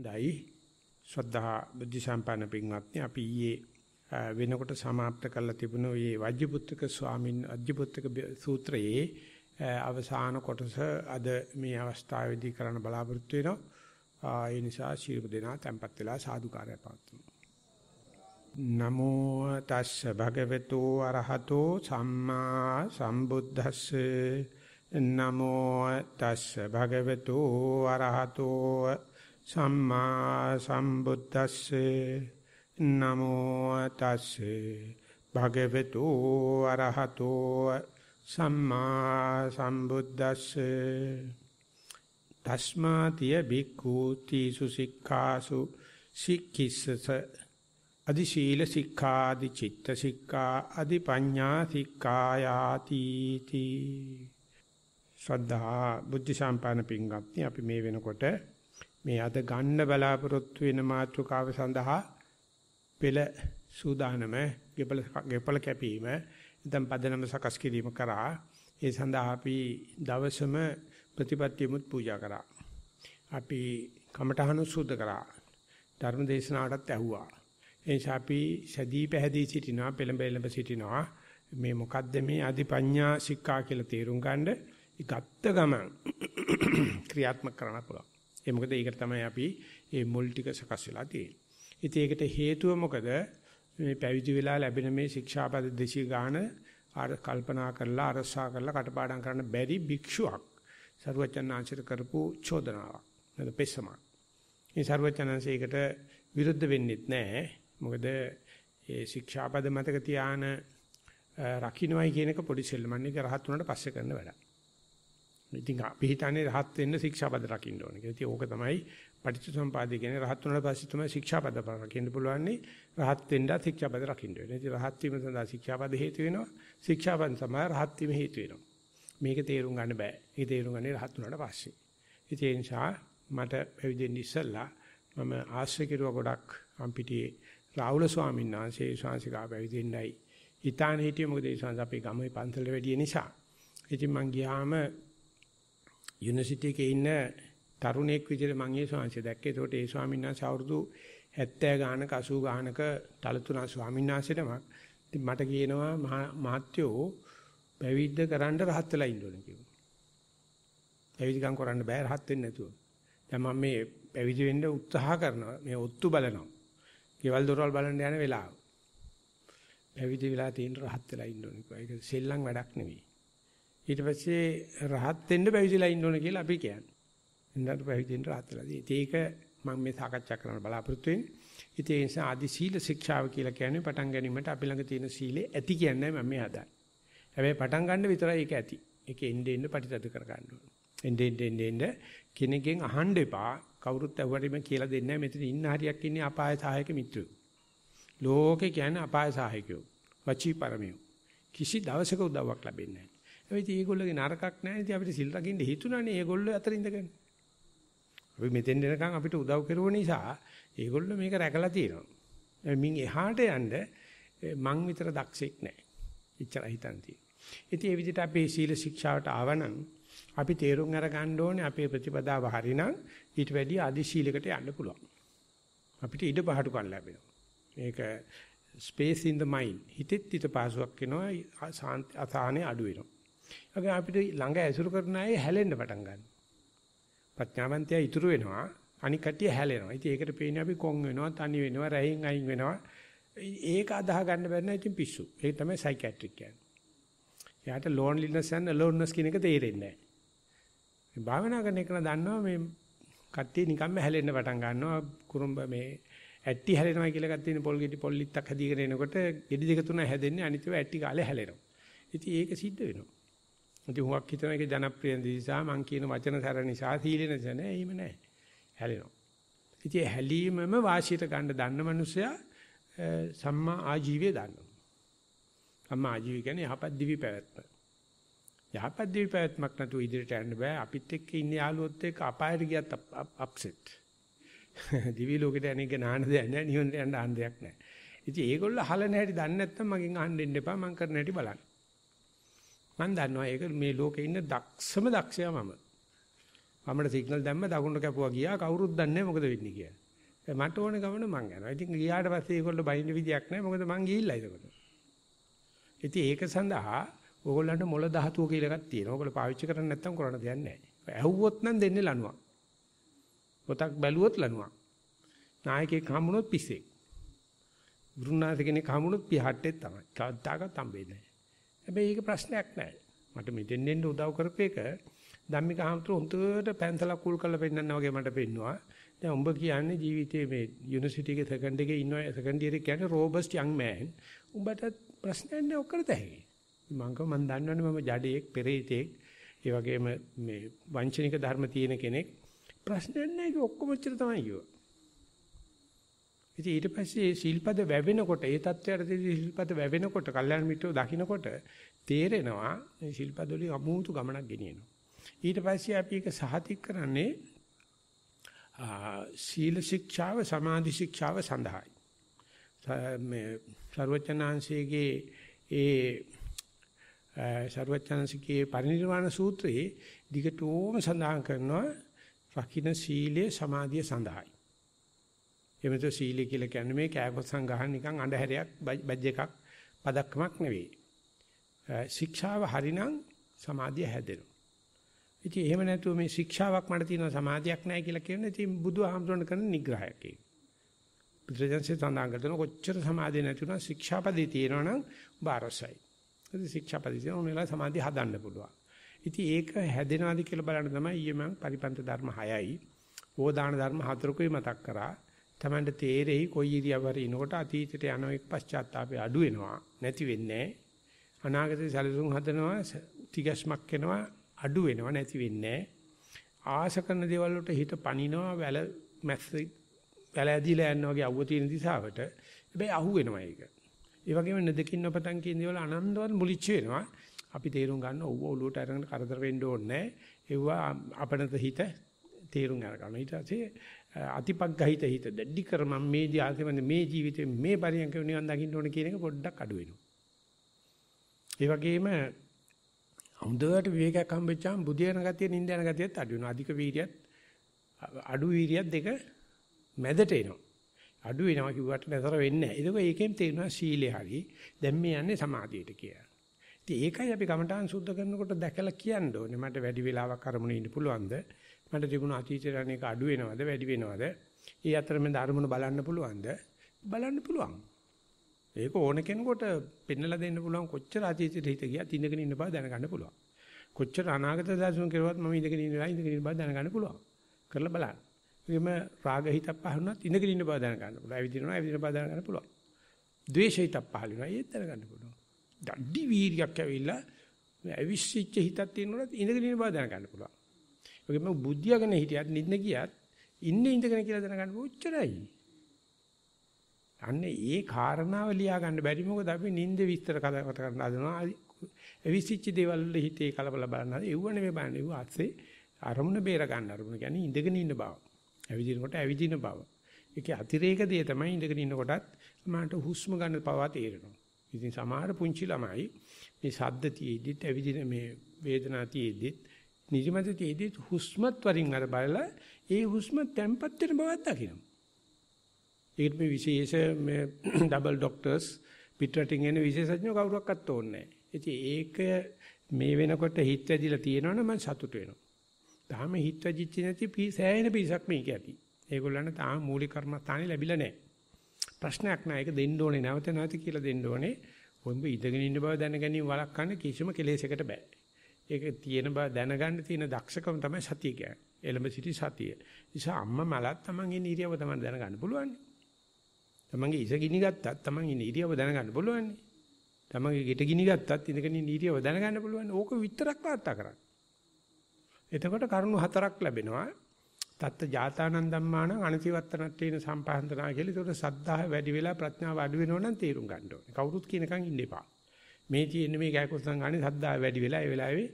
දැයි ශ්‍රද්ධා බුද්ධ සම්පන්න පින්වත්නි අපි ඊයේ වෙනකොට સમાપ્ત කරලා තිබුණ ඔය වජ්ජපුත්තක ස්වාමින් අජ්ජපුත්තක සූත්‍රයේ අවසාන කොටස අද මේ අවස්ථාවේදී කරන්න බලාපොරොත්තු වෙනවා. ඒ නිසා ශීර්ම දෙනා tempත් වෙලා සාදුකාරය පවතුමු. නමෝ තස්ස භගවතු අරහතෝ සම්මා සම්බුද්දස්ස නමෝ තස්ස භගවතු අරහතෝ සම්මා සම්බුද්දස්සේ නමෝ තස්සේ භගවතු අරහතෝ සම්මා සම්බුද්දස්සේ තස්මාතිය බික්ඛු තීසු සික්ඛාසු සික්ඛිස්සස අදි ශීල සික්ඛා අදි චිත්ත සික්ඛා අදි පඤ්ඤා සික්ඛා යාති තී ශ්‍රද්ධා බුද්ධ සම්පන්න පින්වත්නි අපි මේ වෙනකොට මේ අද ගන්න බලාපොරොත්තු වෙන මාතෘකාව සඳහා පෙළ සූදානම ගෙපල ගෙපල කැපීම නැත්නම් පදනම සකස් කිරීම කරා ඒ සඳහා අපි දවසම ප්‍රතිපත්තියමුත් පූජා කරා. අපි කමඨහනු සුද්ධ කරා. ධර්ම දේශනාවටත් ඇහුවා. එනිසා අපි සැදී පැහැදී සිටිනවා පෙළඹෙළඹ සිටිනවා මේ මොකද්ද මේ අධිපඤ්ඤා සික්ඛා කියලා තේරුම් ගන්න ගත්ත ගමන් ක්‍රියාත්මක කරන්න පුළුවන්. ඒ මොකද ඒකට තමයි අපි මේ මුල් ටික සකස් වෙලා තියෙන්නේ. ඉතින් ඒකට හේතුව මොකද? මේ පැවිදි වෙලා ලැබෙන මේ ශික්ෂාපද දෙසිය ගාන අර කල්පනා කරලා අරසා කරලා කටපාඩම් කරන්න බැරි භික්ෂුවක් සරුවචනාංශයට කරපු චෝදනාවක්. නේද පෙස්සමක්. මේ සරුවචනාංශයකට විරුද්ධ වෙන්නෙත් නැහැ. මොකද ඒ ශික්ෂාපද මතක තියාන රකින්නයි කියන එක පොඩි සෙල්ලමන්නේ රහත් උනට පස්සේ කරන වැඩක්. ඉතින් අපි හිතන්නේ රහත් වෙන්න ශික්ෂාපද රකින්න ඕනේ කියලා. ඉතින් ඕක තමයි පටිච්චසම්පාදේ කියන්නේ රහත් වුණාට පස්සේ තමයි ශික්ෂාපද රකින්න පුළුවන්නේ. රහත් වෙන්න ශික්ෂාපද රකින්න වෙනවා. ඉතින් රහත් වීම සඳහා ශික්ෂාපද හේතු වෙනවා. ශික්ෂාපද තමයි රහත් වීම හේතු වෙනවා. මේක තේරුම් ගන්න බෑ. ඒක තේරුම් ගන්නේ රහත් වුණාට පස්සේ. ඉතින් ඒ නිසා මට පැවිදෙන්න ඉස්සෙල්ලා මම ආශ්‍රය කෙරුවා ගොඩක් අම්පිටියේ රාහුල ස්වාමීන් වහන්සේ ශාන්සිකා පැවිදෙන්නයි. හිතාන හිටියේ මොකද ඒ ශාන්ස අපේ ගමේ පන්සල වැඩි නිසා. ඉතින් මං ගියාම යුනිවර්සිටි එකේ ඉන්න තරුණයෙක් විදිහට මම ඒ ස්වාමීන් දැක්කේ. ඒකට ඒ ස්වාමීන් වහන්සේ අවුරුදු 70 ගානක 80 ගානක තලතුණා ස්වාමීන් වහන්සේටම ඉතින් මට කියනවා මහත්යෝ පැවිද්ද කරන්න රහත් වෙලා ඉන්න ඕනේ කිව්වා. පැවිදිකම් කරන්න බෑ රහත් වෙන්න නැතුව. දැන් මම මේ පැවිදි වෙන්න උත්සාහ කරනවා. මේ ඔත්තු බලනවා. ගෙවල් දොරවල් බලන්න යන වෙලාව. පැවිදි වෙලා තියෙන රහත් වෙලා ඉන්න ඕනේ කිව්වා. ඒක සෙල්ලම් වැඩක් නෙවෙයි. ඊට පස්සේ රහත් වෙන්න පැවිදිලා ඉන්න ඕන කියලා අපි කියන්නේ. ඉන්නත් පැවිදෙන්න රහත් වෙලා. ඒක මම මේ සාකච්ඡා කරන්න බලාපොරොත්තු වෙන්නේ. ඉතින් ඒ නිසා ආදි සීල ශික්ෂාව කියලා කියන්නේ පටන් ගැනීමට අපි ළඟ තියෙන සීලේ ඇති කියන්නේ මම මේ හදාන්නේ. හැබැයි පටන් ගන්න විතරයි ඒක ඇති. ඒක එnde එnde ප්‍රතිතද කර ගන්න ඕනේ. එnde එnde එnde කෙනෙක්ගෙන් අහන්න එපා. කවුරුත් ඇහුවටම කියලා දෙන්නේ නැහැ. මෙතන ඉන්න හරියක් ඉන්නේ අපාය සහායක මිත්‍රයෝ. ලෝකේ කියන්නේ අපාය සහායකයෝ. වචී පරමියෝ. කිසි දවසක උදව්වක් ලැබෙන්නේ නැහැ. ඉතින් ඒගොල්ලගේ නරකක් නැහැ. ඉතින් අපිට සිල් රකින්න හිතුණානේ ඒගොල්ලෝ අතර ඉඳගෙන. අපි මෙතෙන් එනකන් අපිට උදව් කරුව නිසා ඒගොල්ලෝ මේක රැකලා තියෙනවා. මින් එහාට යන්න මං විතර දක්ෂෙක් නැහැ. එච්චර හිතන් තියෙන්නේ. ඉතින් ඒ විදිහට අපේ සීල ශික්ෂාවට ආවනම් අපි තේරුම් අරගන්න ඕනේ අපේ ප්‍රතිපදාව හරිනම් ඊට වැඩිය අදි සීලයකට යන්න පුළුවන්. අපිට ඉඩ පහටුකම් ලැබෙනවා. මේක space in the mind හිතෙත් හිත පාසුවක් වෙනවා සාන්ති අසහනේ අඩු වෙනවා. ඒක අපිට ළඟ ඇසුරු කරන අය හැලෙන්න පටන් ගන්නවා. ප්‍රඥාවන්තයා ඉතුරු වෙනවා. අනික් කට්ටිය හැලෙනවා. ඉතින් ඒකට පේන්නේ අපි කොන් වෙනවා, තනි වෙනවා, රැහින් අයින් වෙනවා. ඒක අදාහ ගන්න බැරි නම් ඉතින් පිස්සු. ඒක තමයි සයිකියාට්‍රික් කියන්නේ. යාට loneliness and aloneness කියන එක තේරෙන්නේ නැහැ. මේ භාවනා කරන එක දන්නවා මේ කට්ටිය නිකම්ම හැලෙන්න පටන් ගන්නවා. කුරුම්බ මේ ඇටි හැලෙනවා කියලා ගත්ත ඉන්නේ පොල් ගෙඩි පොල් ලිත්තක් හැදීගෙන එනකොට ගෙඩි දෙක තුන හැදෙන්නේ අනිතිව ඇටි කාලේ හැලෙනවා. ඉතින් ඒක සිද්ධ වෙනවා. ඉතින් හුඟක් හිතන එක ජනප්‍රිය නිසා මං කියන වචන සැර නිසා සීලෙන නිසා නෑ එහෙම නෑ. හැලෙනවා. ඉතින් හැලීමම වාසියට ගන්න දන්න මනුස්සයා සම්මා ආජීවය දන්නවා. සම්මා ආජීවය කියන්නේ යහපත් දිවි පැවැත්ම. යහපත් දිවි පැවැත්මක් නැතුව ඉදිරියට යන්න බෑ. අපිත් එක්ක ඉන්න යාළුවොත් එක්ක අපායට ගියත් අප්සෙට්. දිවි ලෝකෙට අනේක නාන දෙයක් නෑ නිවනට යන්න ආන්දයක් නෑ. ඉතින් ඒගොල්ලෝ අහලා නැහැටි දන්නේ නැත්නම් මගෙන් අහන්න දෙන්න එපා මං කරන හැටි බලන්න. මම දන්නවා ඒක මේ ලෝකේ ඉන්න දක්ෂම දක්ෂයා මම. වමට සිග්නල් දැම්ම දකුණට කැපුවා ගියා කවුරුත් දන්නේ නැහැ මොකද වෙන්නේ කියලා. මට ඕන ගමන මං යනවා. ඉතින් ගියාට පස්සේ ඒගොල්ලෝ බයින්න විදියක් නැහැ මොකද මං ගිහිල්ලා ඒකට. ඉතින් ඒක සඳහා ඕගොල්ලන්ට මොළ ධාතුව කියලා එකක් තියෙනවා. ඕගොල්ලෝ පාවිච්චි කරන්නේ නැත්නම් කරන්න දෙයක් නැහැ. ඇහුවොත් නම් දෙන්නේ ලණුවක්. පොතක් බැලුවොත් ලණුවක්. නායකයෙක් හම්බුනොත් පිස්සෙක්. ගුරුනාථ කෙනෙක් හම්බුනොත් පිහට්ටේ තමයි. කවදාකවත් හම්බෙන්නේ නැහැ. හැබැයි ඒක ප්‍රශ්නයක් නෑ. මට මෙතෙන් දෙන්න උදව් කරපේක ධම්මික හාමුදුරුවෝ හුදුට පැන්සලක් කූල් කරලා පෙන්නනවා වගේ මට පෙන්නවා. දැන් උඹ කියන්නේ ජීවිතයේ මේ යුනිවර්සිටි එකේ සෙකන්ඩ් එකේ ඉන්න සෙකන්ඩ් ඉයරේ කියන්නේ රෝබස්ට් යං මෑන්. උඹට ප්‍රශ්නයක් නෑ ඔක්කොම තැහි. මං කව මං දන්නවනේ මම ජඩේක් පෙරේතෙක් ඒ වගේම මේ වංචනික ධර්ම තියෙන කෙනෙක්. ප්‍රශ්නයක් නෑ ඒක ඔක්කොම ඔච්චර තමයි යෝ. ඉතින් ඊට පස්සේ ශිල්පද වැවෙනකොට ඒ தත්වයටදී ශිල්පද වැවෙනකොට කල්යන් මිත්‍රෝ දකින්නකොට තේරෙනවා මේ ශිල්පදවලින් අමුතු ගමනක් ගෙනියනවා. ඊට පස්සේ අපි ඒක සහතික කරන්නේ ශීල ශික්ෂාව සමාධි ශික්ෂාව සඳහායි. මේ ਸਰවචනාංශයේ ඒ ਸਰවචනාංශිකේ පරිනිර්වාණ සූත්‍රයේ දිගටම සඳහන් කරනවා රකින්න සීලය සමාධිය සඳහායි. එමෙතු සීලය කියලා කියන්නේ මේ කෑකොස්සන් ගහන නිකන් අඬහැරයක් බජ් එකක් පදක්කමක් නෙවෙයි. ශික්ෂාව හරිනම් සමාධිය හැදෙනවා. ඉතින් එහෙම නැතුව මේ ශික්ෂාවක් මට තියෙන සමාධියක් නැහැ කියලා කියන්නේ ඉතින් බුදුහාමුදුරන් කරන නිග්‍රහයක් ඒක. බුදුරජාන්සේ සඳහන් කරන කොච්චර සමාධිය නැතුණා ශික්ෂාපදේ තියෙනවනම් බාරසයි. ඒ ශික්ෂාපදේ තියෙනවා සමාධිය හදන්න පුළුවන්. ඉතින් ඒක හැදෙනවාද කියලා බලන්න තමයි ඊයේ මම පරිපන්ත ධර්ම 6යි ඕදාන ධර්ම 4 මතක් කරා. Tamanට තේරෙයි කොයි ඉරියව්වර ඉනකොට අතීතයට යන එක් පශ්චාත්තාපය අඩු වෙනවා නැති වෙන්නේ අනාගතේ සැලසුම් හදනවා තිගැස්මක් වෙනවා අඩු වෙනවා නැති වෙන්නේ ආශ කරන දේවල් වලට හිත පනිනවා වැල මැස්ස වැල ඇදිලා යන වගේ අවුව තියෙන දිශාවට හැබැයි අහු වෙනවා ඒක ඒ වගේම නදකින් නොපතන් කියන දේවල් අනන්තවත් මුලිච්ච වෙනවා අපි තේරුම් ගන්න ඕව ඔලුවට අරගෙන කරදර වෙන්න ඕනේ ඒවා අපනත හිත තේරුම් ගන්න. ඊට පස්සේ අතිපග්ගහිත හිත දෙඩි කර මම මේ ධාතයමද මේ ජීවිතේ මේ පරියන්ක නිවන් දකින්න ඕන කියන එක පොඩ්ඩක් අඩු වෙනවා. ඒ වගේම හොඳට විවේකයක් හම්බෙච්චාම බුධ යන ගතිය නිින්ද යන ගතියත් අඩු වෙනවා. අධික වීර්යයත් අඩු වීර්යයත් දෙක මැදට එනවා. අඩු වෙනවා කිව්වට නතර වෙන්නේ නැහැ. ඒක ඒකෙන් තේරෙනවා සීලය හරි. දැන් මේ යන්නේ සමාධියට කියලා. ඉතින් ඒකයි අපි කමඨාන් සුද්ධ කරනකොට දැකලා කියන්න ඕනේ. මට වැඩි වෙලාවක් අරමුණේ ඉන්න පුළුවන්ද? මට තිබුණ අතීතේ යන එක අඩු වෙනවද වැඩි වෙනවද? ඒ අතරමැද අරමුණ බලන්න පුළුවන්ද? බලන්න පුළුවන්. ඒක ඕන කෙනෙකුට පෙන්වලා දෙන්න පුළුවන් කොච්චර අතීතෙට හිත ගියත් ඉඳගෙන ඉන්න බව දැනගන්න පුළුවන්. කොච්චර අනාගත දර්ශන කරුවත් මම ඉඳගෙන ඉන්නවා ඉඳගෙන ඉන්න බව දැනගන්න පුළුවන්. කරලා බලන්න. ඒකම රාග හිත පහළුණත් ඉඳගෙන ඉන්න බව දැනගන්න පුළුවන්. ඇවිදිනවා ඇවිදින බව දැනගන්න පුළුවන්. ද්වේෂ හිත පහළ වෙනවා ඒත් දැනගන්න පුළුවන්. දඩඩි වීර්යයක් ඇවිල්ලා ඇවිස්සිච්ච හිතක් තියෙනකොට ඉඳගෙන ඉන්න බව දැනගන්න පුළුවන්. ඔයගෙම බුද්ධියගෙන හිටියත් නිින්න ගියත් ඉන්නේ ඉඳගෙන කියලා දැනගන්න ඔච්චරයි. අන්න ඒ කාරණාව ලියා ගන්න බැරි මොකද අපි නිින්ද විස්තර කතා කරන්න හදනවා. එවිසිච්ච දේවල් වල හිතේ කලබල බලන්න ඒව නෙමෙයි බලන්නේ. ඒව අස්සේ අරමුණ බේර ගන්න අරමුණ කියන්නේ ඉඳගෙන ඉන්න බව. ඇවිදිනකොට ඇවිදින බව. ඒකේ අතිරේක දේ තමයි ඉඳගෙන ඉන්නකොටත් මට හුස්ම ගන්න පවා තේරෙනවා. ඉතින් සමහර පුංචි ළමයි මේ සද්ද තියෙද්දිත් ඇවිදින මේ වේදනාව තියෙද්දිත් නිදිමතේදී හුස්මත් වරින් අර බලලා ඒ හුස්ම තැම්පත් වෙන බවක් දකිනවා. ඒකට මේ විශේෂ මේ ඩබල් ડોක්ටර්ස් පිටරටින් එන විශේෂඥයෝ කවුරක්වත් ඕනේ නැහැ. ඒක මේ වෙනකොට හිත ඇදිලා තියෙනවනම් මම සතුට වෙනවා. තාම හිත ඇදිච්ච නැති පී සෑහෙන පිසක් මේක ඇති. ඒගොල්ලන්ට තාම මූලික කර්මස්ථානේ ලැබිලා නැහැ. ප්‍රශ්නයක් නෑ ඒක දෙන්න ඕනේ නැවත නැවත කියලා දෙන්න ඕනේ. ඔබ ඉඳගෙන ඉන්න බව දැන ගැනීම වළක්වන්න කිසිම කෙලෙසයකට බෑ. ඒක තියෙන බව දැනගන්න තියෙන දක්ෂකම තමයි සතිය කියන්නේ. එළඹ සිටි සතිය. නිසා අම්මා මලත් Taman ඉන්න ඉරියව තමයි දැනගන්න පුළුවන්. Tamanගේ ඉස ගිනි ගත්තත් Taman ඉන්න ඉරියව දැනගන්න පුළුවන්. Tamanගේ ගෙට ගිනි ගත්තත් ඉඳගෙන ඉන්න ඉරියව දැනගන්න පුළුවන්. ඕක විතරක් වාර්තා කරන්න. එතකොට කරුණු හතරක් ලැබෙනවා. තත්ත ජාතානන්දම්මාන අනතිවත්තරණට්ඨේන සම්පහන්තනා කියලා. ඒකට සද්ධාහ වැඩි වෙලා ප්‍රඥාව අඩු වෙනවා නම් තේරුම් ගන්න ඕනේ. කවුරුත් කියනකම් ඉන්න එපා. මේ තියෙන්නේ මේ කයකුත් සංගානේ සද්දා වැඩි වෙලා ඒ වෙලාවේ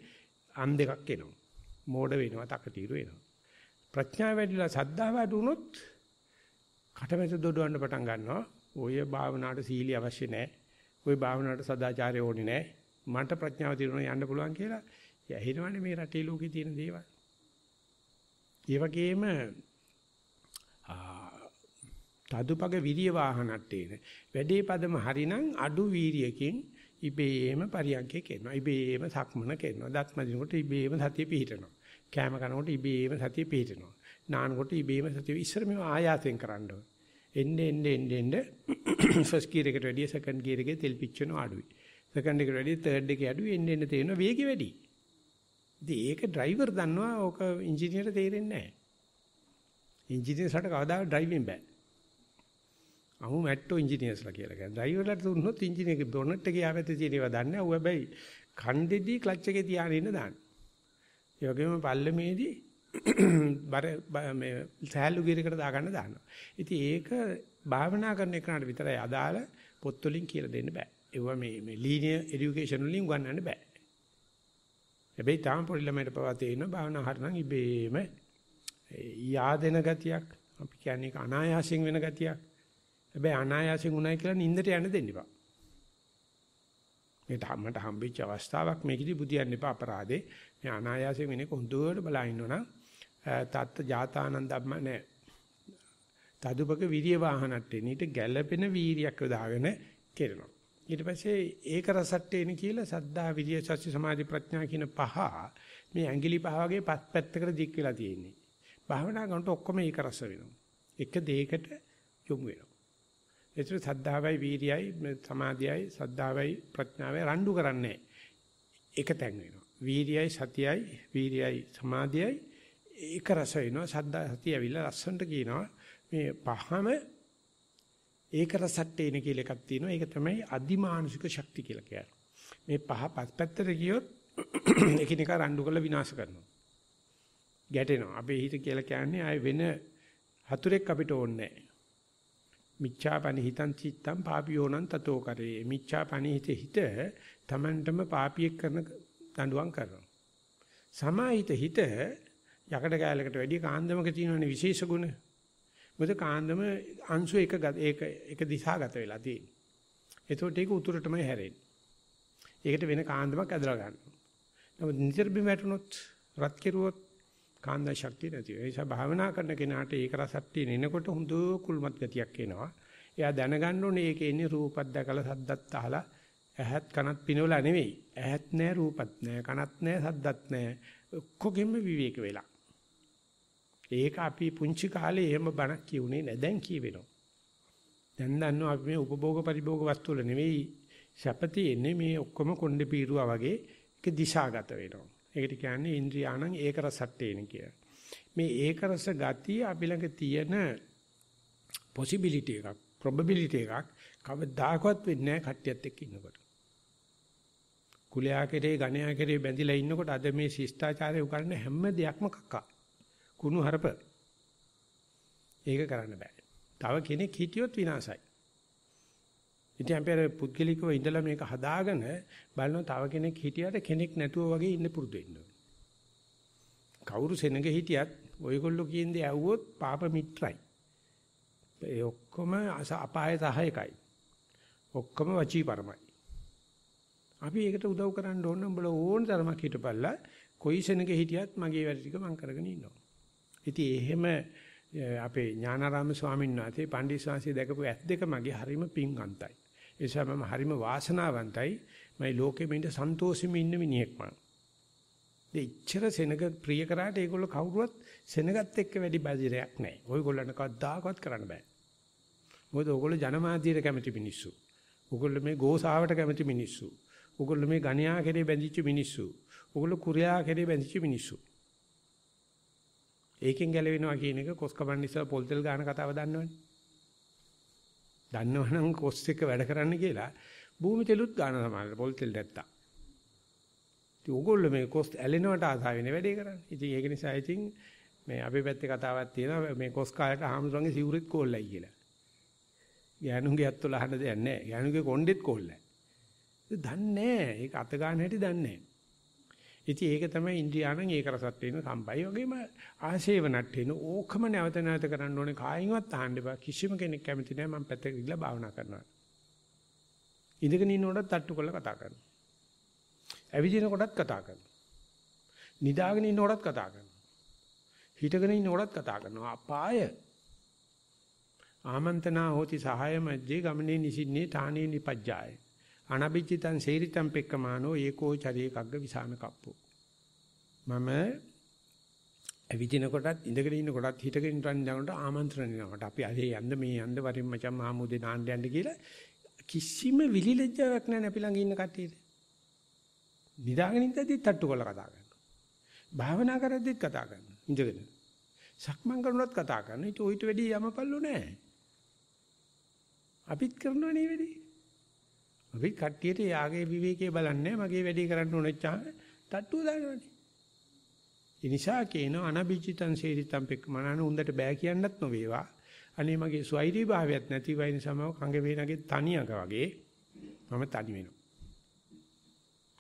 අන් දෙකක් එනවා. මෝඩ වෙනවා, තකතිරු වෙනවා. ප්‍රඥාව වැඩිලා සද්දා වැඩි වුණොත් කටමැද දොඩවන්න පටන් ගන්නවා. ඔය භාවනාවට සීලිය අවශ්‍ය නැහැ. ඔය භාවනාවට සදාචාරය ඕනේ නැහැ. මට ප්‍රඥාව තියෙනවා යන්න පුළුවන් කියලා. ඇහෙනවනේ මේ රටේ ලෝකේ තියෙන දේවල්. ඒ වගේම තදුපග විරිය වාහනට්ටේන වැඩේ පදම හරිනම් අඩු වීරියකින් ඉබේම පරියන්කේ කෙනවා. ඉබේම සක්මන කෙනවා. දත් මදිනකොට ඉබේම සතිය පිහිටනවා. කෑම කනකොට ඉබේම සතිය පිහිටනවා. නානකොට ඉබේම සතිය ඉස්සර මේ ආයාසයෙන් කරන්න ඕනේ. එන්න එන්න එන්න එන්න ෆස්ට් ගියර් එකට වැඩිය සෙකන්ඩ් ගියර් එකේ තෙල් පිච්චෙන අඩුයි. සෙකන්ඩ් එකට වැඩිය තර්ඩ් එකේ අඩුයි එන්න එන්න තේරෙන වේගෙ වැඩි. ඉතින් ඒක ඩ්‍රයිවර් දන්නවා ඕක ඉංජිනේර තේරෙන්නේ නැහැ. ඉංජිනේරට කවදා ඩ්‍රයිවිං බෑ. අමු මැට්ටෝ ඉංජිනේර්ස්ලා කියලා කියන්නේ. ඩ්‍රයිවර්ලට දුන්නොත් ඉංජිනේර් බොනට් එකේ ආවැත්තේ තියෙන ඒවා දන්නේ නැහැ. ඌ හැබැයි කණ්ඩෙදී ක්ලච් එකේ තියාගෙන ඉන්න දාන්නේ. ඒ වගේම පල්ලමේදී බර මේ සෑහළු ගියරයකට දාගන්න දානවා. ඉතින් ඒක භාවනා කරන එකනට විතරයි අදාළ පොත් වලින් කියලා දෙන්න බෑ. ඒවා මේ මේ ලීනියර් এডুকেෂන් වලින් උගන්වන්න බෑ. හැබැයි තාම පොඩි ළමයට පවා තේින භාවනා හරනම් ඉබේම යාදෙන ගතියක් අපි කියන්නේ අනායාසයෙන් වෙන ගතියක් හැබැයි අනායාසයෙන් උණයි කියලා නින්දට යන්න දෙන්න එපා. මේ ධම්මට හම්බෙච්ච අවස්ථාවක් මේකෙදි බුදියන්න එපා අපරාධේ. මේ අනායාසයෙන් වෙනක හොඳට බලා ඉන්නවනම් තත්ත ජාතානන්දම්ම නෑ. තදුපක විරිය වාහනට්ටේ නිට ගැළපෙන වීරියක් යොදාගෙන කෙරෙනවා. ඊට පස්සේ ඒක රසට්ටේන කියලා සද්ධා විරිය සති සමාධි ප්‍රඥා කියන පහ මේ ඇඟිලි පහ වගේ පස් පැත්තකට දික් වෙලා තියෙන්නේ. භාවනා කරනකොට ඔක්කොම ඒක රස වෙනවා. එක දෙයකට යොමු වෙනවා. ඒතර සද්ධාවයි වීරියයි සමාධියයි සද්ධාවයි ප්‍රඥාවයි රණ්ඩු කරන්නේ ඒක තැන් වෙනවා. වීරියයි සතියයි වීරියයි සමාධියයි ඒක රස වෙනවා. සද්ධා සතිය ඇවිල්ලා ලස්සනට කියනවා මේ පහම ඒක රසට්ටේන කියලා එකක් තියෙනවා. ඒක තමයි අදිමානුෂික ශක්තිය කියලා කියන්නේ. මේ පහ පස්පැත්තට ගියොත් එකිනෙකා රණ්ඩු කරලා විනාශ කරනවා. ගැටෙනවා. අපේ හිත කියලා කියන්නේ ආය වෙන හතුරෙක් අපිට ඕනේ නැහැ. මිච්ඡාපනි හිතං චිත්තං පාපියෝනං තතෝ කරේ. මිච්ඡාපනි හිත හිත තමන්ටම පාපියෙක් කරන දඬුවම් කරනවා. සමාහිත හිත යකඩ කැලකට වැඩිය කාන්දමක තියෙනවනේ විශේෂ ගුණ. මොකද කාන්දම අංශු එක ඒක එක දිශාගත වෙලා තියෙන්නේ. ඒතකොට ඒක උතුරටමයි හැරෙන්නේ. ඒකට වෙන කාන්දමක් ඇදලා ගන්නවා. නමුත් නිතර බිම වැටුනොත් රත් කෙරුවොත් කාන්දා ශක්තිය නැති වෙනවා. ඒ නිසා භාවනා කරන කෙනාට ඒක රසට්ටිය නෙනකොට හොඳ කුල්මත් ගතියක් එනවා. එයා දැනගන්න ඕනේ ඒකේ ඉන්නේ රූපත් දැකලා සද්දත් අහලා ඇහත් කනත් පිනවලා නෙවෙයි. ඇහත් නැහැ රූපත් නැහැ කනත් නැහැ සද්දත් නැහැ. ඔක්කොගෙම විවේක වෙලා. ඒක අපි පුංචි කාලේ එහෙම බණක් කියුනේ නැහැ. දැන් කියවෙනවා. දැන් දන්නවා අපි මේ උපභෝග පරිභෝග වස්තු වල නෙවෙයි සැප තියෙන්නේ මේ ඔක්කොම කොණ්ඩේ පීරුවා වගේ ඒක දිශාගත වෙනවා. ඒකට කියන්නේ ඉන්ද්‍රියාණං ඒක රසට්ටේන කිය. මේ ඒක රස ගතිය අපි ළඟ තියෙන possibility එකක්, probability එකක් කවදාකවත් වෙන්නේ නැහැ කට්ටියත් එක්ක ඉන්නකොට. කුලයා කෙරේ ගණයා කෙරේ බැඳිලා ඉන්නකොට අද මේ ශිෂ්ටාචාරය උගන්න හැම දෙයක්ම කක්කා. කුණු හරප. ඒක කරන්න බෑ. තව කෙනෙක් හිටියොත් විනාසයි. ඉතින් අපි අර පුද්ගලිකව ඉඳලා මේක හදාගෙන බලනවා තව කෙනෙක් හිටියට කෙනෙක් නැතුව වගේ ඉන්න පුරුදු වෙන්න ඕනේ. කවුරු සෙනග හිටියත් ඔයගොල්ලෝ කියන දේ ඇහුවොත් පාප මිත්‍රයි. ඒ ඔක්කොම අපාය සහායකයි. ඔක්කොම වචී පරමයි. අපි ඒකට උදව් කරන්න ඕන උඹලා ඕන තරමක් හිටපල්ලා කොයි සෙනග හිටියත් මගේ වැඩ ටික මම කරගෙන ඉන්නවා. ඉතින් එහෙම අපේ ඥානාරාම ස්වාමීන් වහන්සේ පණ්ඩිත ස්වාමීන් දැකපු ඇත් දෙක මගේ හරීම පිං අන්තයි. ඒ නිසා මම හරිම වාසනාවන්තයි. මම ලෝකෙම ඉඳ සන්තෝෂෙම ඉන්න මිනිහෙක් මම. දෙච්චර සෙනග ප්‍රිය කරාට ඒගොල්ලෝ කවුරුවත් සෙනගත් එක්ක වැඩි බැදිරයක් නැහැ. ඔයගොල්ලන්ට කවදාකවත් කරන්න බෑ. මොකද ඔයගොල්ලෝ ජනමාධ්‍යයට කැමති මිනිස්සු. ඔයගොල්ලෝ මේ ගෝසාවට කැමති මිනිස්සු. ඔයගොල්ලෝ මේ ගණ්‍යා කෙරේ බැඳිච්ච මිනිස්සු. ඔයගොල්ලෝ කුරයා කෙරේ බැඳිච්ච මිනිස්සු. ඒකෙන් ගැලවෙනවා කියන එක කොස් කබන් නිසා පොල්තෙල් ගන්න කතාව දන්නවනේ. දන්නවනම් කොස් එක වැඩ කරන්න කියලා භූමි තෙලුත් ගන්න සමානට පොල් තෙල් නැත්තම්. ඉතින් ඕගොල්ලෝ මේ කොස් ඇලෙනවට ආසා වෙන වැඩේ කරන්නේ. ඉතින් ඒක නිසා ඉතින් මේ අපේ පැත්තේ කතාවක් තියෙනවා මේ කොස් කාලේට ආම්සුරන්ගේ සිවුරෙත් කෝල්ලයි කියලා. ගෑනුන්ගේ අත්වල අහන්න දෙයක් නැහැ. ගෑනුන්ගේ කොණ්ඩෙත් කෝල්ලයි. දන්නේ නැහැ. ඒක අත ගන්න හැටි දන්නේ නැහැ. ඉතින් ඒක තමයි ඉන්දියානම් ඒක රසත් වෙන සම්පයි වගේම ආශේවනට වෙන ඕකම නැවත නැවත කරන්න ඕනේ කායින්වත් අහන්න බෑ කිසිම කෙනෙක් කැමති නෑ මම පැත්තක ගිහලා භාවනා කරනවා ඉඳගෙන ඉන්නකොටත් තට්ටු කරලා කතා කරනවා ඇවිදිනකොටත් කතා කරනවා නිදාගෙන ඉන්නකොටත් කතා කරනවා හිටගෙන ඉන්නකොටත් කතා කරනවා අපාය ආමන්ත්‍රණා හෝති සහාය මැජ්ජේ ගමනේ නිසින්නේ තානේ නිපජ්ජායේ අනබිජිතං සේරිතං පෙක්කමානෝ ඒකෝ චරේකග්ග විසාන කප්පෝ. මම ඇවිදින කොටත් ඉඳගෙන ඉන්න කොටත් හිටගෙන ඉන්න යනකොට ආමන්ත්‍රණ එනකොට අපි අහේ යන්න මේ යන්න වරින් මචං මහමුදේ නාන්න යන්න කියලා කිසිම විලිලැජ්ජාවක් නැහැ අපි ළඟ ඉන්න කට්ටියට. නිදාගෙන ඉඳද්දිත් තට්ටු කරලා කතා කරනවා. භාවනා කරද්දිත් කතා කරනවා ඉඳගෙන. සක්මන් කරනවත් කතා කරනවා. ඊට ඔయిత වැඩි යමපල්ලෝ නැහැ. අපිත් කරනව නේ වැඩි. අපි කට්ටියට යාගේ විවේකයේ බලන්නේ මගේ වැඩේ කරන්න ඕනෙච්චාම තට්ටුව දානවනේ. ඒ නිසා කියන අනබිජිතං සේරිතං පෙක්මනන උන්දට බෑ කියන්නත් නොවේවා. අනේ මගේ ස්වෛරී භාවයක් නැති වයි නිසාම කංග වේනගේ තනියක වගේ මම තනි වෙනවා.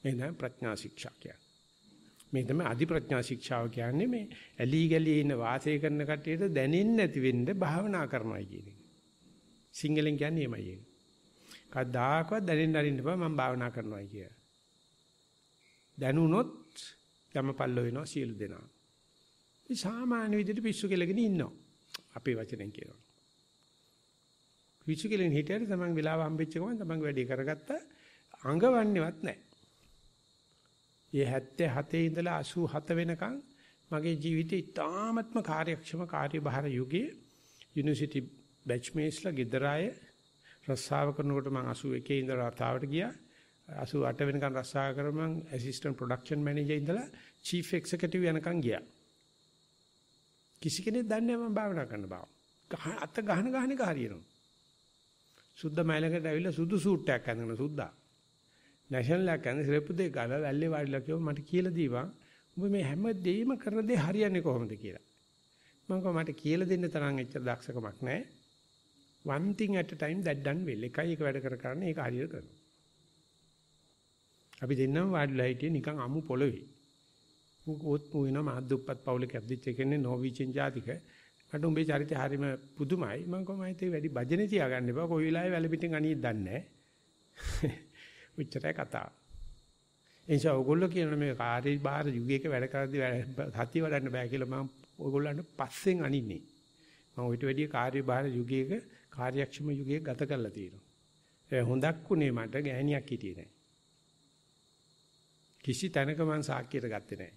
එහෙනම් ප්‍රඥා ශික්ෂා කියන්නේ. මේ තමයි අධි ප්‍රඥා ශික්ෂාව කියන්නේ මේ ඇලි ගලී ඉන්න වාසය කරන කට්ටියට දැනෙන්නේ නැති වෙන්න භාවනා කරනවා කියන එක. සිංහලෙන් කියන්නේ එමය ඒක. කවදාකවත් දැනෙන්න අරින්න බෑ මම භාවනා කරනවා කිය. දැනුනොත් යමපල්ල වෙනවා සියලු දෙනා. මේ සාමාන්‍ය විදිහට පිස්සු කෙලගෙන ඉන්නවා. අපේ වචනෙන් කියනවා. පිස්සු කෙලෙන් හිටියට තමන් වෙලාව හම්බෙච්ච ගමන් තමන් වැඩේ කරගත්ත අඟවන්නේවත් නැහැ. මේ 77 ඉඳලා 87 වෙනකන් මගේ ජීවිතේ ඉතාමත්ම කාර්යක්ෂම කාර්යභාර යුගයේ යුනිවර්සිටි බැච් මේස්ලා ගෙදර ආයේ රස්සාව කරනකොට මම 81 ඉඳලා රතාවට ගියා. 88 වෙනකන් රස්සාව කරා මම ඇසිස්ටන්ට් ප්‍රොඩක්ෂන් මැනේජර් ඉඳලා චීෆ් එක්සිකියුටිව් යනකන් ගියා. කිසි කෙනෙක් දන්නේ නැහැ මම භාවනා කරන බව. අත ගහන ගහන එක හරියනවා. සුද්ධ මයිලකට ඇවිල්ලා සුදු සූට් එකක් අඳගෙන සුද්දා. නැෂනල් එකක් අඳගෙන සිරප්පු දෙක ගාලා වැල්ලේ වාඩිලා කිව්වා මට කියලා දීපන්. ඔබ මේ හැම දෙයක්ම කරන දේ හරියන්නේ කොහොමද කියලා. මම කිව්වා මට කියලා දෙන්න තරම් එච්චර දක්ෂකමක් නැහැ. one thing at a time that done well. එකයි එක වැඩ කර කරන්න ඒක හරියට කරනවා. අපි දෙන්නම වාඩිලා හිටියේ නිකන් අමු පොළවේ. උත් මු වෙන මහදුප්පත් පවුලේ කැප්දිච්ච කෙනේ නෝවිචින් ජාතික. මට උඹේ චරිතය හරීම පුදුමයි. මම කොහොමයිද වැඩි භජනේ තියාගන්න එපා. කොයි වෙලාවෙ වැල පිටින් අනියෙක් දන්නේ නැහැ. උච්චරයි කතාව. එනිසා ඔයගොල්ලෝ කියන මේ කාර්ය බාහිර යුගයක වැඩ කරද්දී සතිය වඩන්න බෑ කියලා මම ඔයගොල්ලන්ට පස්සෙන් අනින්නේ. මම ඔయిత වැඩි කාර්ය බාහිර යුගයක කාර්යක්ෂම යුගයේ ගත කරලා තියෙනවා. ඒ හොඳක් උනේ මට ගෑණියක් හිටියේ නැහැ. කිසි තැනක මං සාක්කියට ගත්තේ නැහැ.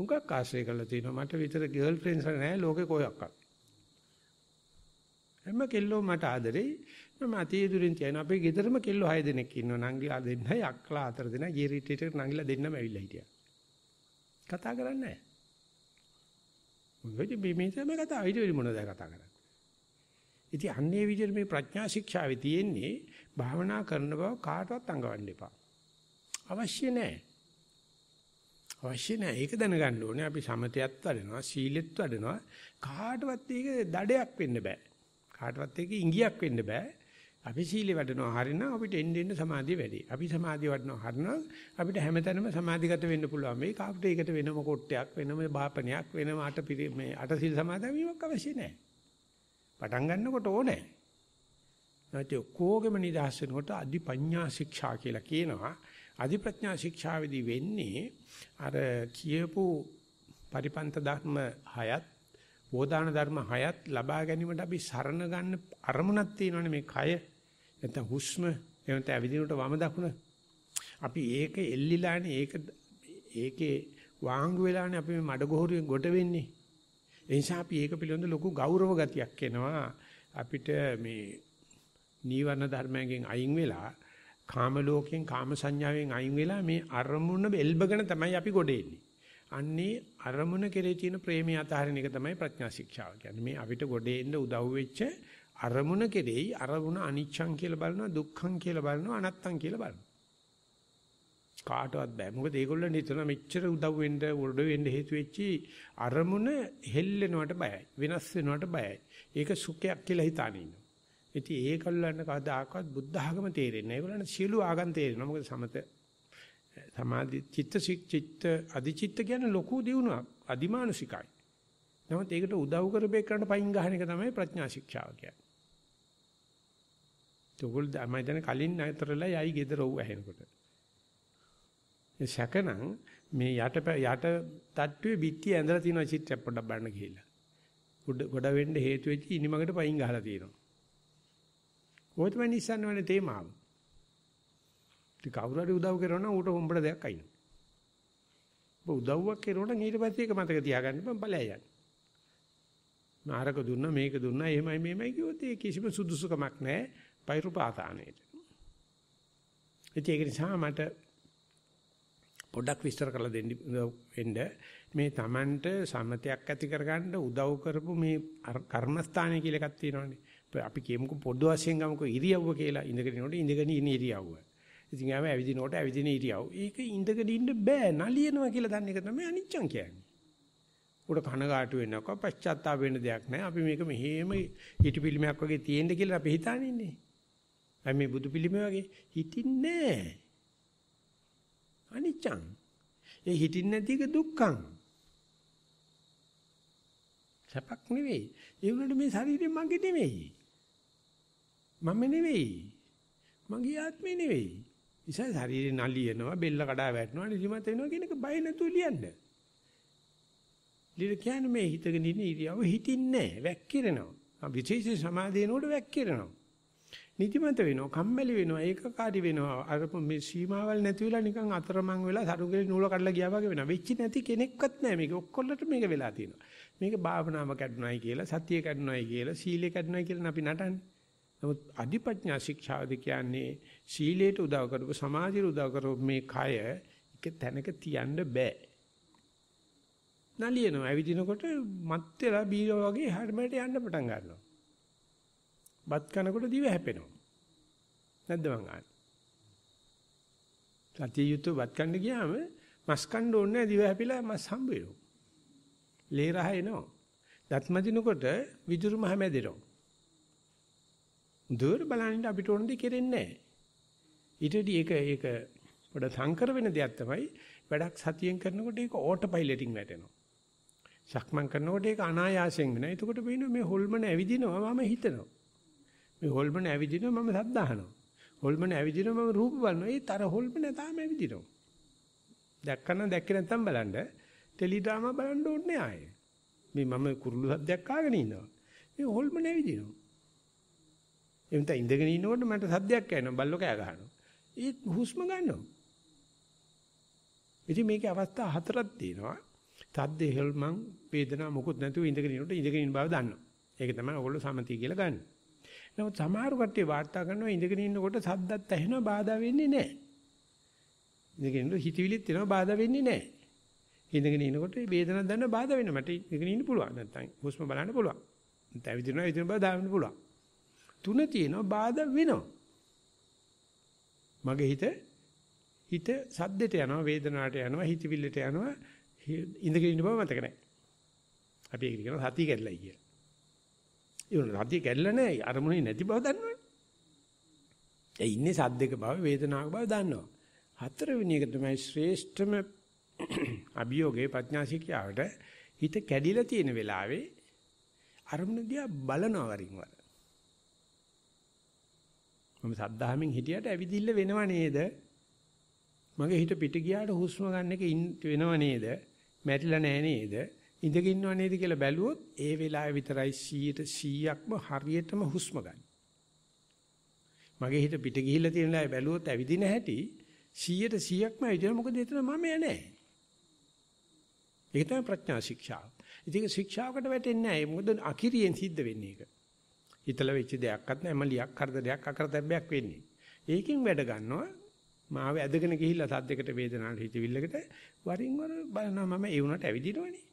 උංගක් ආශ්‍රය කරලා තියෙනවා මට විතර ගර්ල් ෆ්‍රෙන්ඩ්ස් නැහැ ලෝකේ කොහොක්වත්. හැම කෙල්ලෝ මට ආදරෙයි. මම අතේ දුරින් තියන අපේ ගෙදරම කෙල්ලෝ 6 දෙනෙක් ඉන්නවා. නංගිලා දෙන්නයි, අක්කලා හතර දෙනා, ජීරිටිට නංගිලා දෙන්නම ඇවිල්ලා හිටියා. කතා කරන්නේ නැහැ. මොකද මේ මේ තමයි කතා. ඊට වෙලෙ මොනවද කතා කරන්නේ? ඉතින් අන්නේ විදිහට මේ ප්‍රඥා ශික්ෂාවේ තියෙන්නේ භාවනා කරන බව කාටවත් අඟවන්න එපා. අවශ්‍ය නැහැ. අවශ්‍ය නැහැ. ඒක දැනගන්න ඕනේ. අපි සමතයත් වඩනවා, සීලෙත් වඩනවා. කාටවත් ඒක දඩයක් වෙන්න බෑ. කාටවත් ඒක ඉඟියක් වෙන්න බෑ. අපි සීලෙ වඩනවා හරිනම් අපිට එන්න එන්න සමාධිය වැඩි. අපි සමාධිය වඩනවා හරිනම් අපිට හැමතැනම සමාධිගත වෙන්න පුළුවන්. මේ කාටට ඒකට වෙනම කොටයක්, වෙනම බාපණයක්, වෙනම අට මේ අට සීල් සමාදන් වීමක් අවශ්‍ය නැහැ. පටන් ගන්නකොට ඕනේ. නැත්නම් ඔක්කොගෙම නිදහස් වෙනකොට අදි පඤ්ඤා ශික්ෂා කියලා කියනවා. අදි ප්‍රඥා ශික්ෂාවේදී වෙන්නේ අර කියපු පරිපන්ත ධර්ම හයත් බෝධාන ධර්ම හයත් ලබා ගැනීමට අපි සරණ ගන්න අරමුණක් තියෙනවනේ මේ කය. නැත්නම් හුස්ම එහෙම නැත්නම් ඇවිදිනකොට වම දකුණ අපි ඒක එල්ලිලානේ ඒක ඒකේ වාංගු වෙලානේ අපි මේ මඩගොහරුවේ ගොට වෙන්නේ. ඒ නිසා අපි ඒක පිළිබඳ ලොකු ගෞරව ගතියක් එනවා අපිට මේ නීවරණ ධර්මයෙන් අයින් වෙලා කාම ලෝකයෙන් කාම සංඥාවෙන් අයින් වෙලා මේ අරමුණ එල්බගෙන තමයි අපි ගොඩ එන්නේ. අන්නේ අරමුණ කෙරේ තියෙන ප්‍රේමය අතහරින එක තමයි ප්‍රඥා ශික්ෂාව කියන්නේ. මේ අපිට ගොඩ එන්න උදව් වෙච්ච අරමුණ කෙරෙහි අරමුණ අනිච්ඡං කියලා බලනවා, දුක්ඛං කියලා බලනවා, අනත්තං කියලා බලනවා. කාටවත් බෑ. මොකද ඒගොල්ලෝ නිතර මෙච්චර උදව් වෙන්න උඩ වෙන්න හේතු වෙච්චි අරමුණ හෙල්ලෙනවට බයයි. වෙනස් වෙනවට බයයි. ඒක සුඛයක් කියලා හිතාන ඉන්නවා. ඉතින් ඒකල්ලන්න කවදාකවත් බුද්ධ ආගම තේරෙන්නේ නැහැ. ඒගොල්ලන්ට සියලු ආගම් තේරෙනවා. මොකද සමත සමාධි චිත්ත චිත්ත අධිචිත්ත කියන්නේ ලොකු දියුණුවක්. අදිමානුෂිකයි. නමුත් ඒකට උදව් කරපේ කරන්න පයින් ගහන එක තමයි ප්‍රඥා ශික්ෂාව කියන්නේ. ඒගොල්ලෝ මම දැන් කලින් අතරලා යයි ගෙදර ඔව් ඇහෙනකොට. ඒ සැකනම් මේ යට යට තට්ටුවේ පිටිය ඇඳලා තියෙන චිත්‍රයක් පොඩ්ඩක් බලන්න ගිහිල්ලා. උඩ ගොඩ වෙන්න හේතු වෙච්ච ඉනිමකට පයින් ගහලා තියෙනවා. ඔය තමයි Nissan වල තේමාව. ඉතින් කවුරු හරි උදව් කරනවා ඌට හොම්බට දෙයක් අයින්. ඔබ උදව්වක් කරනොට ඊට පස්සේ ඒක මතක තියාගන්න බෑ බලය යන්න. නාරක දුන්නා මේක දුන්නා එහෙමයි මෙහෙමයි කිව්වොත් ඒ කිසිම සුදුසුකමක් නැහැ පෛරුපාතාණයට. ඉතින් ඒක නිසා මට පොඩ්ඩක් විස්තර කරලා දෙන්න වෙන්න මේ Tamanට සම්මතයක් ඇති කරගන්න උදව් කරපු මේ කර්මස්ථානය කියලා එකක් තියෙනවානේ අපි කියමුකෝ පොඩ්ඩ වශයෙන් ගමුකෝ ඉරියව්ව කියලා ඉඳගෙන ඉනොට ඉඳගෙන ඉන ඉරියව්ව ඉතින් ආම ඇවිදිනකොට ඇවිදින ඉරියව් ඒක ඉඳගෙන ඉන්න බෑ නලියනවා කියලා දන්න එක තමයි අනිච්චං කියන්නේ උඩ කනගාටු වෙනකොට පශ්චාත්තාප වෙන්න දෙයක් නැහැ අපි මේක මෙහෙම ඊට පිළිමයක් වගේ තියෙන්න කියලා අපි හිතානින්නේ අපි මේ බුදු පිළිම වගේ හිතින්නේ නැහැ අනිච්චං. ඒ හිතින් නැති එක දුක්ඛං. සැපක් නෙවෙයි. ඒගොල්ලෝ මේ ශරීරය මගේ නෙවෙයි. මම නෙවෙයි. මගේ ආත්මේ නෙවෙයි. ඉතින් ශරීරේ නලියනවා, බෙල්ල කඩා වැටෙනවා, නිදිමත වෙනවා කියන එක බය නැතුව ලියන්න. ලිර කියන්නේ මේ හිතගෙන ඉන්න ඉරියව හිතින් නැහැ, වැක්කිරෙනවා. විශේෂ සමාධියනෝට වැක්කිරෙනවා. නිදිමත වෙනවා, කම්මැලි වෙනවා, ඒකකාරී වෙනවා. අර මේ සීමාවල් නැති වෙලා නිකන් අතරමං වෙලා සරුගෙල නූල කඩලා ගියා වගේ වෙනවා. වෙච්ච නැති කෙනෙක්වත් නැහැ මේක. ඔක්කොල්ලට මේක වෙලා තියෙනවා. මේක භාවනාව කැඩුනායි කියලා, සතිය කැඩුනායි කියලා, සීලය කැඩුනායි කියලා අපි නටන්නේ. නමුත් අධිපඥා ශික්ෂාවද කියන්නේ සීලයට උදව් කරපු සමාධියට උදව් කරපු මේ කය එක තැනක තියන්න බෑ. නලියනවා. ඇවිදිනකොට මත් වෙලා බීරෝ වගේ හැඩමැඩ යන්න පටන් ගන්නවා. බත් කනකොට දිව හැපෙනවා. නැද්ද මං ආන්නේ? සතිය යුතුව බත් කන්න ගියාම මස් කන්න ඕනේ දිව හැපිලා මස් හම්බ වෙනවා. ලේ රහ එනවා. දත් මදිනකොට විදුරු මහ මැදෙනවා. දුර බලන්න අපිට ඕන දෙයක් කෙරෙන්නේ නැහැ. ඊටදී ඒක ඒක පොඩ සංකර වෙන දෙයක් තමයි වැඩක් සතියෙන් කරනකොට ඒක ඕටෝ පයිලටින් වැටෙනවා. සක්මන් කරනකොට ඒක අනායාසයෙන් වෙනවා. එතකොට වෙන්නේ මේ හොල්මන ඇවිදිනවා මම හිතනවා. මේ හොල්මන ඇවිදිනවා මම සද්ද අහනවා. හොල්මන ඇවිදිනවා මම රූප බලනවා. ඒ තර හොල්මන තාම ඇවිදිනවා. දැක්කන දැක්කේ නැත්තම් බලන්න ටෙලි ඩ්‍රාමා බලන්න ඕනේ ආයේ. මේ මම කුරුළු සද්දයක් ආගෙන ඉන්නවා. මේ හොල්මන ඇවිදිනවා. එවිට ඉඳගෙන ඉන්නකොට මට සද්දයක් ඇහෙනවා. බල්ලෝ කෑ ගහනවා. ඒ හුස්ම ගන්නවා. ඉතින් මේකේ අවස්ථා හතරක් තියෙනවා. තද්ද හෙල්මන් වේදනාව මොකුත් නැතුව ඉඳගෙන ඉන්නකොට ඉඳගෙන ඉන්න බව දන්නවා. ඒක තමයි ඔයගොල්ලෝ සමතිය කියලා ගන්නේ. නමුත් සමහර කට්ටිය වාර්තා කරනවා ඉඳගෙන ඉන්නකොට සද්දත් ඇහෙනවා බාධා වෙන්නේ නැහැ. ඉඳගෙන ඉන්න හිතවිලිත් එනවා බාධා වෙන්නේ නැහැ. ඉඳගෙන ඉනකොට වේදනාවක් දැනෙන බාධා වෙනවා. මට ඉඳගෙන ඉන්න පුළුවන්. නැත්නම් හුස්ම බලන්න පුළුවන්. නැත්නම් ඇවිදිනවා ඇවිදින බාධා වෙන්න පුළුවන්. තුන තියෙනවා බාධා වෙනවා. මගේ හිත හිත සද්දෙට යනවා වේදනාවට යනවා හිතවිල්ලට යනවා ඉඳගෙන ඉන්න බව මතක නැහැ. අපි ඒක කියන සතිය කැඩලා කියලා. ඒ රතිය කැඩලා නැහැ. අරමුණේ නැති බව දන්නවනේ. ඒ ඉන්නේ සද්දක බව, වේදනාවක බව දන්නවා. හතරවෙනි එක තමයි ශ්‍රේෂ්ඨම අභියෝගේ ප්‍රඥාසිකියාවට හිත කැඩිලා තියෙන වෙලාවේ අරමුණ දිහා බලනවා වරින් වර. මම සද්ධාහමෙන් හිටියට ඇවිදිල්ල වෙනව නේද? මගේ හිත පිට ගියාට හුස්ම ගන්න එක වෙනව නේද? මැරිලා නැහැ නේද? ඉඳගෙන ඉන්නව නේද කියලා බැලුවොත් ඒ වෙලාවේ විතරයි 100ට 100ක්ම හරියටම හුස්ම ගන්න. මගේ හිත පිට ගිහිල්ලා තියෙන ලාය බැලුවොත් ඇවිදින හැටි 100ට 100ක්ම ඇවිදින මොකද එතන මම යන්නේ. ඒක තමයි ප්‍රඥා ශික්ෂාව. ඉතින් ශික්ෂාවකට වැටෙන්නේ නැහැ. මොකද අකිරියෙන් සිද්ධ වෙන්නේ ඒක. හිතලා වෙච්ච දෙයක්වත් නැහැ. මලියක් කරදරයක් අකරතැබ්බයක් වෙන්නේ. ඒකෙන් වැඩ ගන්නවා මාව ඇදගෙන ගිහිල්ලා සද්දයකට වේදනාවට හිතවිල්ලකට වරින් වර බලනවා මම ඒ උනට ඇවිදිනවනේ.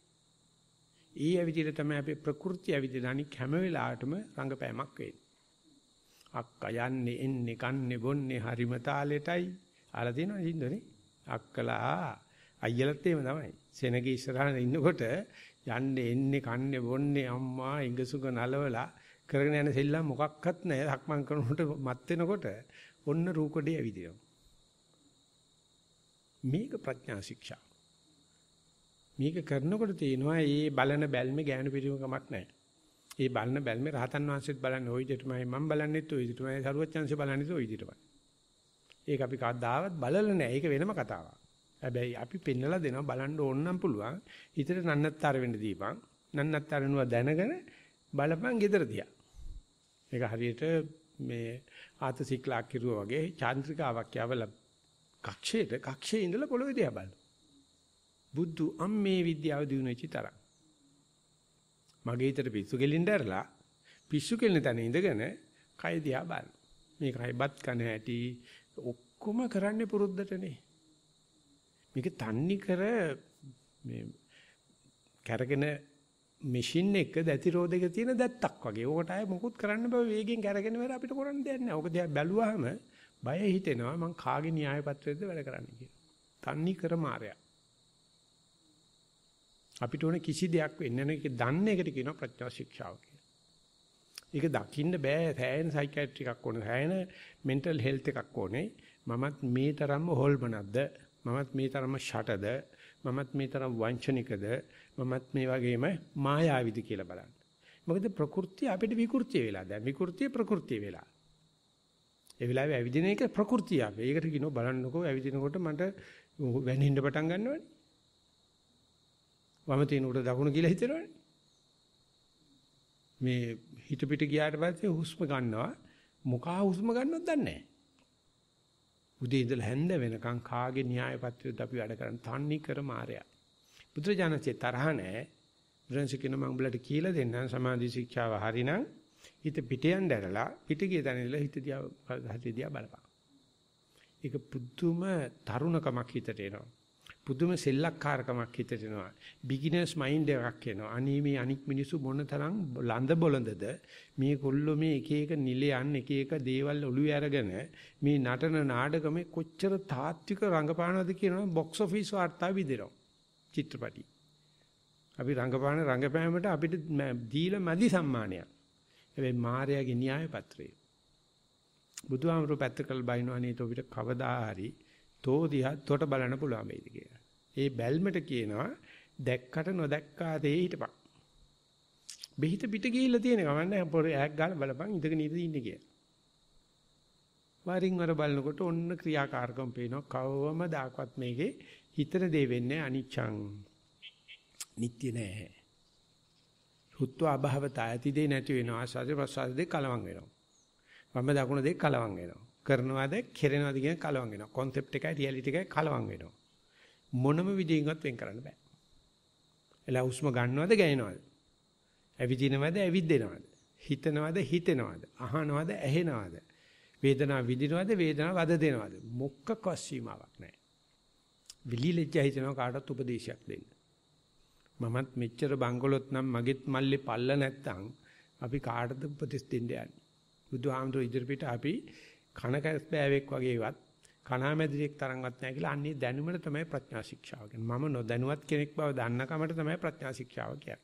ඒ ඇවිදින තමයි අපේ ප්‍රകൃති ඇවිදින අනික් හැම වෙලාවටම රංගපෑමක් වෙන්නේ. අක්ක යන්නේ එන්නේ කන්නේ බොන්නේ හරිම තාලෙටයි ආලා දෙනවා නින්දනේ. අක්කලා අයියලත් එහෙම තමයි. සෙනගේ ඉස්සරහන ඉන්නකොට යන්නේ එන්නේ කන්නේ බොන්නේ අම්මා ඉඟසුක නලවලා කරගෙන යන සෙල්ලම් මොකක්වත් නැහැ. සක්මන් කරනකොට මත් වෙනකොට ඔන්න රූකඩේ ඇවිදිනවා. මේක ප්‍රඥා ශික්ෂා. මේක කරනකොට තියෙනවා ඒ බලන බැල්මේ ගෑනු පිරිමකමක් නැහැ. ඒ බලන බැල්මේ රහතන් වහන්සේත් බලන්නේ ওই විදිහටමයි මම බලන්නෙත් ওই විදිහටමයි සරුවච්චන්සේ බලන්නෙත් ওই විදිහටමයි. ඒක අපි කවදාවත් බලලා නැහැ. ඒක වෙනම කතාවක්. හැබැයි අපි පෙන්නලා දෙනවා බලන්න ඕන නම් පුළුවන්. හිතට නන්නත්තර වෙන්න දීපන්. නන්නත්තර වෙනවා දැනගෙන බලපන් gedara තියා. ඒක හරියට මේ ආතසික්ලා කිරුවා වගේ චාන්ත්‍රිකාවක් යවලා කක්ෂයේද කක්ෂයේ ඉඳලා පොළොවේ දිහා බලනවා. බුද්ධ අම්මේ විද්‍යාව දිනු වෙච්ච තරම්. මගේ හිතට පිස්සු කෙලින්න ඇරලා පිස්සු කෙලින තැන ඉඳගෙන කය දිහා බලන. මේ කයපත් කන ඇටි ඔක්කොම කරන්නේ පුරුද්දටනේ. මේක තන්නේ කර මේ කැරගෙන මැෂින් එක දැති රෝධක තියෙන දැත්තක් වගේ. ඕකට ආයේ මොකුත් කරන්න බෑ වේගෙන් කැරගෙන වෙර අපිට කරන්න දෙයක් නෑ. ඕක දිහා බැලුවාම බය හිතෙනවා මං කාගේ න්‍යාය පත්‍රයේද වැඩ කරන්න කියලා. තන්නේ කර මාරයක්. අපිට ඕන කිසි දෙයක් වෙන්නේ නැහැ. ඒක දන්න එකට කියනවා ප්‍රඥා ශික්ෂාව කියලා. ඒක දකින්න බෑ සෑහෙන සයිකියාට්‍රි එකක් ඕනේ. සෑහෙන මෙන්ටල් හෙල්ත් එකක් ඕනේ. මමත් මේ තරම්ම හොල්මනක්ද? මමත් මේ තරම්ම ෂටද? මමත් මේ තරම් වංචනිකද? මමත් මේ වගේම මායාවිද කියලා බලන්න. මොකද ප්‍රകൃති අපිට විකෘති වෙලා. දැන් විකෘතිය ප්‍රകൃති වෙලා. ඒ වෙලාවේ ඇවිදින එක ප්‍රകൃතියක්. ඒකට කියනවා බලන්නකෝ ඇවිදිනකොට මට වැනෙන්න පටන් ගන්නවනේ. වම තියෙන උඩ දකුණ කියලා හිතනවනේ. මේ හිත පිට ගියාට පස්සේ හුස්ම ගන්නවා මොකා හුස්ම ගන්නවද දන්නේ නැහැ. උදේ ඉඳලා හැන්ද වෙනකන් කාගේ න්‍යාය පත්‍රයද අපි වැඩ කරන් තන්නේ කර මාරයා. බුදුරජාණන්සේ තරහ නැහැ. බුදුරජාණන්සේ කියන මම උඹලට කියලා දෙන්නම් සමාධි ශික්ෂාව හරිනම් හිත පිට යන්න ඇරලා පිට ගිය තැන ඉඳලා හිත දිහා හිත දිහා බලපන්. ඒක පුදුම තරුණකමක් හිතට එනවා. පුදුම සෙල්ලක්කාරකමක් හිතට එනවා. බිග්ිනර්ස් මයින්ඩ් එකක් එනවා. අනේ මේ අනික් මිනිස්සු මොනතරම් ලඳ බොළඳද මේ කොල්ලෝ මේ එක එක නිලයන් එක එක දේවල් ඔළුවේ අරගෙන මේ නටන නාටකමේ කොච්චර තාත්වික රංගපානවද කියනවා බොක්ස් ඔෆිස් වාර්තා විදිනවා. චිත්‍රපටි. අපි රංගපාන රංගපෑමට අපිට දීලා මැදි සම්මානයක්. හැබැයි මාර්යාගේ න්‍යාය පත්‍රය බුදුහාමරෝ පැත්ත කළ බයිනෝ අනේත ඔබට කවදා හරි තෝදියා තොට බලන්න පුළුවන් වෙයිද කියලා. ඒ බැල්මට කියනවා දැක්කට නොදැක්කා දේ හිටපන්. බෙහිත පිට ගිහිල්ලා තියෙන ගමන් පොර ඈක් ගාලා බලපන් ඉඳගෙන ඉඳින්න කියලා. වරින් වර බලනකොට ඔන්න ක්‍රියාකාරකම් පේනවා කවවම දාකවත් මේකේ හිතන දේ වෙන්නේ අනිච්ඡං. නිට්ටය නෑ. හුත්ව අභවත ඇති දේ නැති වෙනවා ආස්වාද ප්‍රසාද දෙක කලවම් වෙනවා. වම්ම දකුණ දෙක කලවම් වෙනවා. කරනවාද කෙරෙනවාද කියන කලවම් වෙනවා. concept එකයි reality එකයි කලවම් වෙනවා. මොනම විදිහකින්වත් වෙන් කරන්න බෑ. එලා හුස්ම ගන්නවද ගෑනවද? ඇවිදිනවද ඇවිද්දෙනවද? හිතනවද හිතෙනවද? අහනවද ඇහෙනවද? වේදනාව විඳිනවද වේදනාව වද දෙනවද? මොකක්වත් සීමාවක් නැහැ. විලිලෙච්ච හිතනවා කාටවත් උපදේශයක් දෙන්න. මමත් මෙච්චර බංගලොත් නම් මගෙත් මල්ලේ පල්ල නැත්තම් අපි කාටද උපදෙස් දෙන්න යන්නේ? බුදුහාමුදුර ඉදිරිපිට අපි කන කැස්බෑවෙක් වගේවත් කණාමැදිරියෙක් තරම්වත් නැහැ කියලා අන්නේ දැනුමන තමයි ප්‍රඥා ශික්ෂාව කියන්නේ. මම නොදැනුවත් කෙනෙක් බව දන්න කමට තමයි ප්‍රඥා ශික්ෂාව කියන්නේ.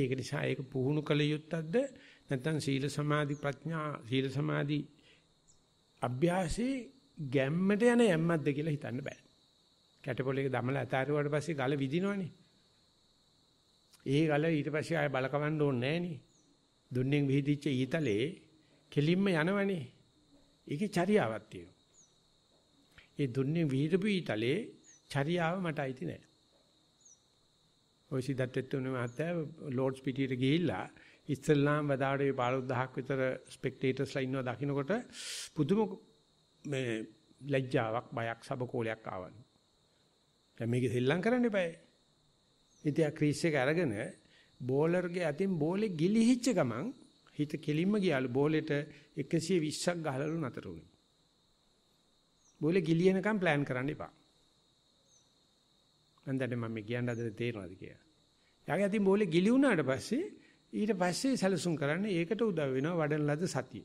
ඒක නිසා ඒක පුහුණු කළ යුත්තක්ද නැත්නම් සීල සමාධි ප්‍රඥා සීල සමාධි අභ්‍යාසී ගැම්මට යන යම්මක්ද කියලා හිතන්න බෑ. කැටපොළ එක දමලා අතාරුවාට පස්සේ ගල විදිනවනේ. ඒ ගල ඊට පස්සේ ආය බලකවන්න ඕනේ නෑනේ. දුන්නෙන් විහිදිච්ච ඊතලේ කෙලින්ම යනවනේ. ඒකේ චර්යාවක් තියෙනවා. ඒ දුන්නේ විහිදපු ඊතලේ චර්යාව මට අයිති නෑ. ඔය සිද්ධාර්ථ තුන මහත්තයා ලෝඩ්ස් පිටියට ගිහිල්ලා ඉස්ලාම් වදාඩේ 15000ක් විතර ස්පෙක්ටේටර්ස්ලා ඉන්නවා දකින්නකොට පුදුම මේ ලැජ්ජාවක් බයක් සබකෝලයක් ආවලු. දැන් මේක සෙල්ලම් කරන්න එපා. ඉතියා ක්‍රීස් එක අරගෙන බෝලර්ගේ අතින් බෝලේ ගිලිහිච්ච ගමන් හිත කෙලින්ම ගියාලු බෝලෙට 120ක් ගහලලු නතර වුණා. බෝලෙ ගිලිනකම් plan කරන්න එපා. මම දැන් මම කියන්න හදලා තේරෙනවද කියලා. යාගේ අතින් බෝලෙ ගිලි වුණාට පස්සේ ඊට පස්සේ සැලසුම් කරන්න ඒකට උදව් වෙනවා වඩන ලද සතිය.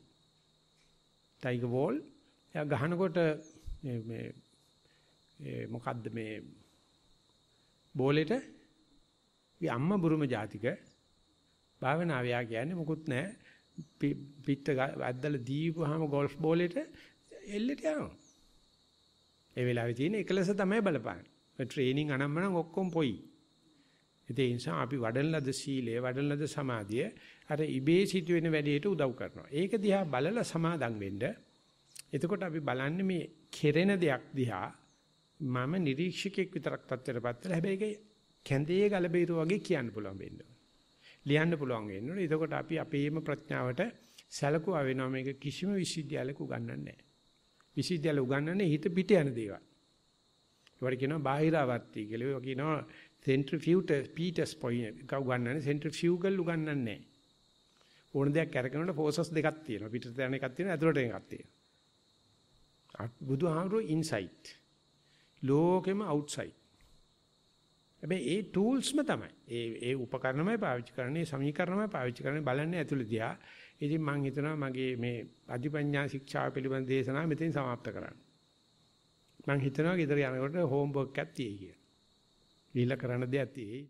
ටයිගර් බෝල් එයා ගහනකොට මේ මොකද්ද මේ බෝලෙට අම්මා බුරුම ජාතික භාවනාව යා කියන්නේ මොකුත් නැහැ පිට ඇද්දලා දීපුවාම ගෝල්ෆ් බෝලෙට එල්ලෙට යනවා. ඒ වෙලාවේ තියෙන එකලස තමයි බලපාන්නේ. ඔය ට්‍රේනින් අනම්මනම් ඔක්කොම පොයි. ඒ නිසා අපි වඩන ලද සීලය, වඩන ලද සමාධිය අර ඉබේ සිදුවෙන වැඩේට උදව් කරනවා. ඒක දිහා බලලා සමාදම් වෙන්න. එතකොට අපි බලන්නේ මේ කෙරෙන දෙයක් දිහා මම නිරීක්ෂකෙක් විතරක් තත්ත්වයටපත් වෙලා හැබැයි ඒක කැඳේ ගලබීරු වගේ කියන්න පුළුවන් වෙන්නේ. ලියන්න පුළුවන් වෙන්නේ. එතකොට අපි අපේම ප්‍රඥාවට සැලකුවා වෙනවා මේක කිසිම විශ්වවිද්‍යාලයක උගන්වන්නේ නැහැ. විශ්වවිද්‍යාල උගන්වන්නේ හිත පිට යන දේවල්. ඒවට කියනවා බාහිරාවර්ති කියලා. ඒවා කියනවා centrifugal Peters point උගන්වන්නේ centrifugal උගන්වන්නේ නැහැ. ඕන දෙයක් කරගෙනනට forces දෙකක් තියෙනවා. පිටට යන එකක් තියෙනවා, ඇතුළට යන එකක් තියෙනවා. බුදුහාමුදුරුවෝ insight. ලෝකෙම outside. හැබැයි ඒ ටූල්ස්ම තමයි. ඒ ඒ උපකරණමයි පාවිච්චි කරන්නේ, සමීකරණමයි පාවිච්ච කරන්නේ බලන්නේ ඇතුළේදී. ඉතින් මම හිතනවා මගේ මේ අධිපඤ්ඤා ශික්ෂාව පිළිබඳ දේශනාව මෙතෙන් સમાપ્ત කරන්න. මම හිතනවා ඊතර යනකොට හෝම්වර්ක් එකක් තියෙයි කියලා. ගිහිල්ලා කරන්න දෙයක් තියෙයි.